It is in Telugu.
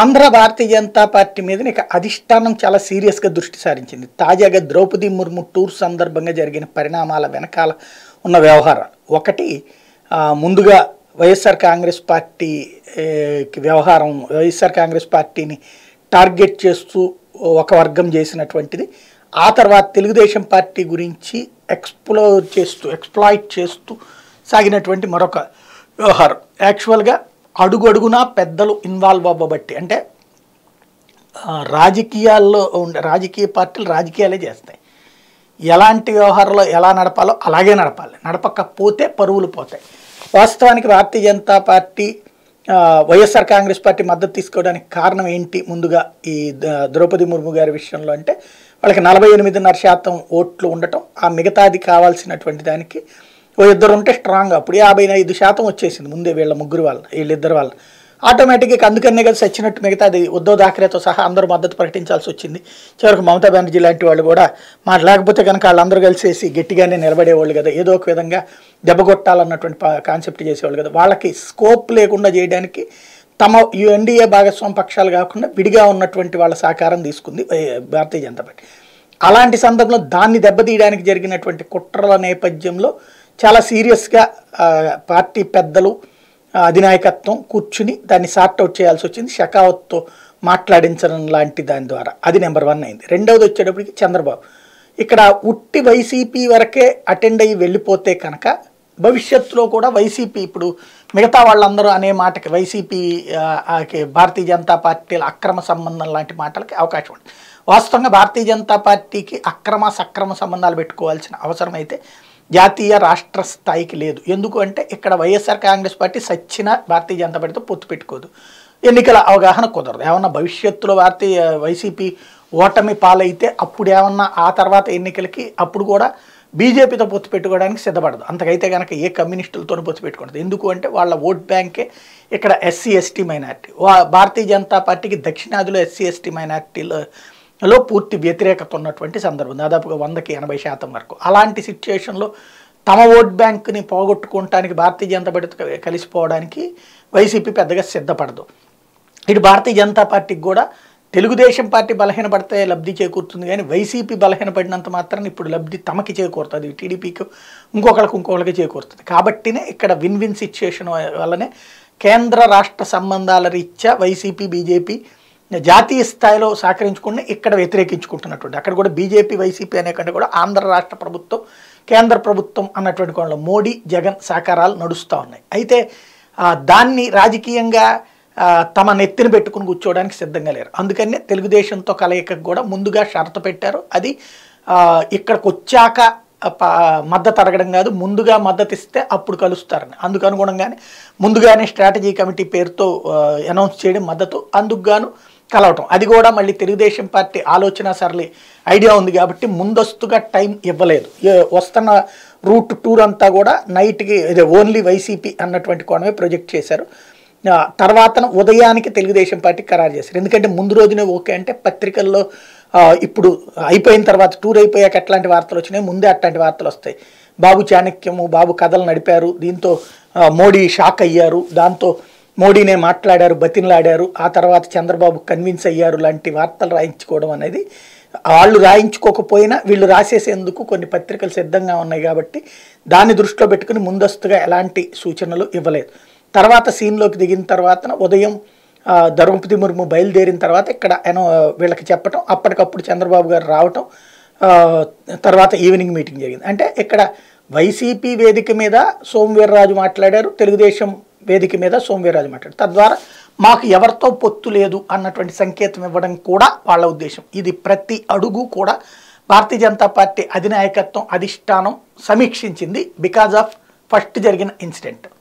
ఆంధ్ర భారతీయ జనతా పార్టీ మీద నీకు అధిష్టానం చాలా సీరియస్గా దృష్టి సారించింది తాజాగా ద్రౌపది ముర్ము టూర్ సందర్భంగా జరిగిన పరిణామాల వెనకాల ఉన్న వ్యవహారాలు ఒకటి ముందుగా వైఎస్ఆర్ కాంగ్రెస్ పార్టీకి వ్యవహారం వైఎస్ఆర్ కాంగ్రెస్ పార్టీని టార్గెట్ చేస్తూ ఒక వర్గం చేసినటువంటిది ఆ తర్వాత తెలుగుదేశం పార్టీ గురించి ఎక్స్ప్లోర్ చేస్తూ ఎక్స్ప్లాయిట్ చేస్తూ సాగినటువంటి మరొక వ్యవహారం యాక్చువల్గా అడుగడుగునా పెద్దలు ఇన్వాల్వ్ అవ్వబట్టి అంటే రాజకీయాల్లో ఉండే రాజకీయ పార్టీలు రాజకీయాలే చేస్తాయి ఎలాంటి వ్యవహారంలో ఎలా నడపాలో అలాగే నడపాలి నడపకపోతే పరువులు పోతాయి వాస్తవానికి Bharatiya Janata party YSR Congress party మద్దతు తీసుకోవడానికి కారణం ఏంటి ముందుగా ఈ ద్రౌపది ముర్ము గారి విషయంలో అంటే వాళ్ళకి నలభై ఎనిమిదిన్నర శాతం ఓట్లు ఉండటం ఆ మిగతాది కావాల్సినటువంటి దానికి ఓ ఇద్దరు ఉంటే స్ట్రాంగ్ అప్పుడు యాభై ఐదు శాతం వచ్చేసింది ముందే వీళ్ళ ముగ్గురు వాళ్ళ వీళ్ళిద్దరు వాళ్ళ ఆటోమేటిక్గా అందుకనే కదా సచ్చినట్టు మిగతా అది ఉద్దవ్ థాక్రేతో సహా అందరూ మద్దతు ప్రకటించాల్సి వచ్చింది చివరికి మమతా బెనర్జీ లాంటి వాళ్ళు కూడా మాట్లాడకపోతే లేకపోతే కనుక వాళ్ళందరూ కలిసేసి గట్టిగానే నిలబడేవాళ్ళు కదా ఏదో ఒక విధంగా దెబ్బ కొట్టాలన్నటువంటి కాన్సెప్ట్ చేసేవాళ్ళు కదా వాళ్ళకి స్కోప్ లేకుండా చేయడానికి తమ ఎన్డీఏ భాగస్వామి పక్షాలు కాకుండా విడిగా ఉన్నటువంటి వాళ్ళ సహకారం తీసుకుంది భారతీయ జనతా పార్టీ అలాంటి సందర్భంలో దాన్ని దెబ్బతీయడానికి జరిగినటువంటి కుట్రల నేపథ్యంలో చాలా సీరియస్గా పార్టీ పెద్దలు అధినాయకత్వం కూర్చుని దాన్ని సార్ట్అవుట్ చేయాల్సి వచ్చింది షకావత్తో మాట్లాడించడం లాంటి దాని ద్వారా అది నెంబర్ వన్ అయింది రెండవది వచ్చేటప్పటికి చంద్రబాబు ఇక్కడ ఉట్టి వైసీపీ వరకే అటెండ్ అయ్యి వెళ్ళిపోతే కనుక భవిష్యత్తులో కూడా వైసీపీ ఇప్పుడు మిగతా వాళ్ళందరూ అనే మాటకి వైసీపీ భారతీయ జనతా పార్టీల అక్రమ సంబంధం లాంటి మాటలకి అవకాశం ఉంది వాస్తవంగా భారతీయ జనతా పార్టీకి అక్రమ సక్రమ సంబంధాలు పెట్టుకోవాల్సిన అవసరం అయితే జాతీయ రాష్ట్ర స్థాయికి లేదు ఎందుకు అంటే ఇక్కడ వైఎస్ఆర్ కాంగ్రెస్ పార్టీ సచ్చిన భారతీయ జనతా పార్టీతో పొత్తు పెట్టుకోదు ఎన్నికల అవగాహన కుదరదు ఏమన్నా భవిష్యత్తులో భారతీయ వైసీపీ ఓటమి పాలైతే అప్పుడు ఏమన్నా ఆ తర్వాత ఎన్నికలకి అప్పుడు కూడా బీజేపీతో పొత్తు పెట్టుకోవడానికి సిద్ధపడదు అంతకైతే కనుక ఏ కమ్యూనిస్టులతో పొత్తు పెట్టుకుంటుంది ఎందుకు అంటే వాళ్ళ ఓట్ బ్యాంకే ఇక్కడ SC ST minority Bharatiya Janata పార్టీకి దక్షిణాదిలో ఎస్సీ ఎస్టీ మైనార్టీలు లో పూర్తి వ్యతిరేకత ఉన్నటువంటి సందర్భం దాదాపుగా వందకి ఎనభై శాతం వరకు అలాంటి సిచ్యుయేషన్లో తమ ఓట్ బ్యాంక్ని పోగొట్టుకోవటానికి భారతీయ జనతా పార్టీతో కలిసిపోవడానికి వైసీపీ పెద్దగా సిద్ధపడదు ఇటు భారతీయ జనతా పార్టీకి కూడా తెలుగుదేశం పార్టీ బలహీనపడితే లబ్ధి చేకూరుతుంది కానీ వైసీపీ బలహీనపడినంత మాత్రాన్ని ఇప్పుడు లబ్ధి తమకి చేకూరుతుంది టీడీపీకి ఇంకొకళ్ళకి ఇంకొకరికి చేకూరుతుంది కాబట్టినే ఇక్కడ విన్ విన్ సిచ్యుయేషన్ వల్లనే కేంద్ర రాష్ట్ర సంబంధాల రీత్యా వైసీపీ బీజేపీ జాతీయ స్థాయిలో సహకరించకుండా ఇక్కడ వ్యతిరేకించుకుంటున్నటువంటి అక్కడ కూడా బీజేపీ వైసీపీ అనే కంటే కూడా ఆంధ్ర రాష్ట్ర ప్రభుత్వం కేంద్ర ప్రభుత్వం అన్నటువంటి కోణంలో మోడీ జగన్ సహకారాలు నడుస్తూ ఉన్నాయి అయితే దాన్ని రాజకీయంగా తమ నెత్తిన పెట్టుకుని కూర్చోవడానికి సిద్ధంగా లేరు అందుకనే తెలుగుదేశంతో కలయిక కూడా ముందుగా షరతు పెట్టారు అది ఇక్కడికి వచ్చాక మద్దతు అడగడం కాదు ముందుగా మద్దతు ఇస్తే అప్పుడు కలుస్తారని అందుకు అనుగుణంగానే ముందుగానే స్ట్రాటజీ కమిటీ పేరుతో అనౌన్స్ చేయడం మద్దతు అందుకు గాను కలవటం అది కూడా మళ్ళీ తెలుగుదేశం పార్టీ ఆలోచన సరళి ఐడియా ఉంది కాబట్టి ముందస్తుగా టైం ఇవ్వలేదు వస్తున్న రూట్ టూర్ అంతా కూడా నైట్కి ఇదే ఓన్లీ వైసీపీ అన్నటువంటి కోణమే ప్రొజెక్ట్ చేశారు తర్వాత ఉదయానికి తెలుగుదేశం పార్టీ ఖరారు చేశారు ఎందుకంటే ముందు రోజునే ఓకే అంటే పత్రికల్లో ఇప్పుడు అయిపోయిన తర్వాత టూర్ అయిపోయాక ఎట్లాంటి వార్తలు వచ్చినాయి ముందే అట్లాంటి వార్తలు వస్తాయి బాబు చాణక్యము బాబు కథలు నడిపారు దీంతో మోడీ షాక్ అయ్యారు దాంతో మోడీనే మాట్లాడారు బతిన్లాడారు ఆ తర్వాత చంద్రబాబు కన్విన్స్ అయ్యారు లాంటి వార్తలు రాయించుకోవడం అనేది వాళ్ళు రాయించుకోకపోయినా వీళ్ళు రాసేసేందుకు కొన్ని పత్రికలు సిద్ధంగా ఉన్నాయి కాబట్టి దాన్ని దృష్టిలో పెట్టుకుని ముందస్తుగా ఎలాంటి సూచనలు ఇవ్వలేదు తర్వాత సీన్లోకి దిగిన తర్వాత ఉదయం ద్రౌపది ముర్ము బయలుదేరిన తర్వాత ఇక్కడ ఆయన వీళ్ళకి చెప్పటం అప్పటికప్పుడు చంద్రబాబు గారు రావటం తర్వాత ఈవినింగ్ మీటింగ్ జరిగింది అంటే ఇక్కడ వైసీపీ వేదిక మీద సోమవీర్రాజు మాట్లాడారు తెలుగుదేశం వేదిక మీద సోమవీరాజు మాట్లాడు తద్వారా మాకు ఎవరితో పొత్తు లేదు అన్నటువంటి సంకేతం ఇవ్వడం కూడా వాళ్ళ ఉద్దేశం ఇది ప్రతి అడుగు కూడా భారతీయ జనతా పార్టీ అధినాయకత్వం అధిష్టానం సమీక్షించింది బికాజ్ ఆఫ్ ఫస్ట్ జరిగిన ఇన్సిడెంట్